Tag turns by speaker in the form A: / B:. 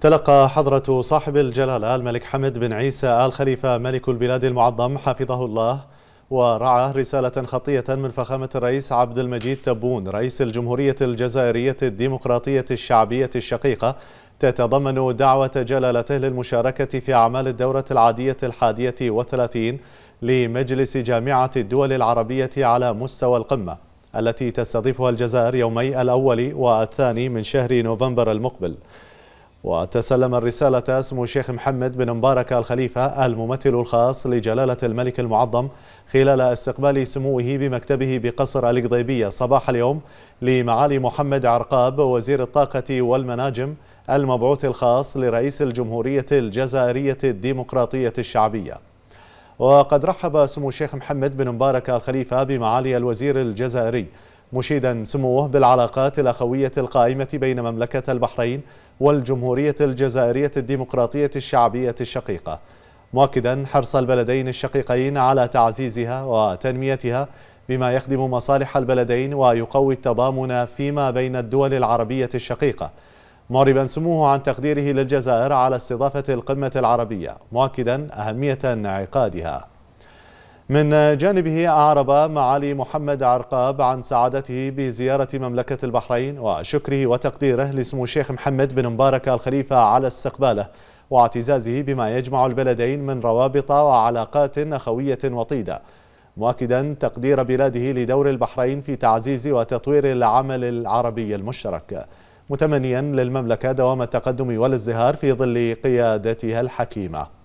A: تلقى حضرة صاحب الجلالة الملك حمد بن عيسى آل خليفة ملك البلاد المعظم حفظه الله ورعاه رسالة خطية من فخامة الرئيس عبد المجيد تبون رئيس الجمهورية الجزائرية الديمقراطية الشعبية الشقيقة تتضمن دعوة جلالته للمشاركة في أعمال الدورة العادية الحادية والثلاثين لمجلس جامعة الدول العربية على مستوى القمة التي تستضيفها الجزائر يومي الأول والثاني من شهر نوفمبر المقبل وتسلم الرسالة اسم الشيخ محمد بن مبارك الخليفة الممثل الخاص لجلالة الملك المعظم خلال استقبال سموه بمكتبه بقصر القضيبية صباح اليوم لمعالي محمد عرقاب وزير الطاقة والمناجم المبعوث الخاص لرئيس الجمهورية الجزائرية الديمقراطية الشعبية وقد رحب سمو الشيخ محمد بن مبارك الخليفة بمعالي الوزير الجزائري مشيدا سموه بالعلاقات الأخوية القائمة بين مملكة البحرين والجمهورية الجزائرية الديمقراطية الشعبية الشقيقة مؤكدا حرص البلدين الشقيقين على تعزيزها وتنميتها بما يخدم مصالح البلدين ويقوي التضامن فيما بين الدول العربية الشقيقة معربا سموه عن تقديره للجزائر على استضافة القمة العربية مؤكدا أهمية انعقادها من جانبه أعرب معالي محمد عرقاب عن سعادته بزيارة مملكة البحرين وشكره وتقديره لسمو الشيخ محمد بن مبارك الخليفة على استقباله واعتزازه بما يجمع البلدين من روابط وعلاقات أخوية وطيدة مؤكدا تقدير بلاده لدور البحرين في تعزيز وتطوير العمل العربي المشترك متمنيا للمملكة دوام التقدم والازدهار في ظل قيادتها الحكيمة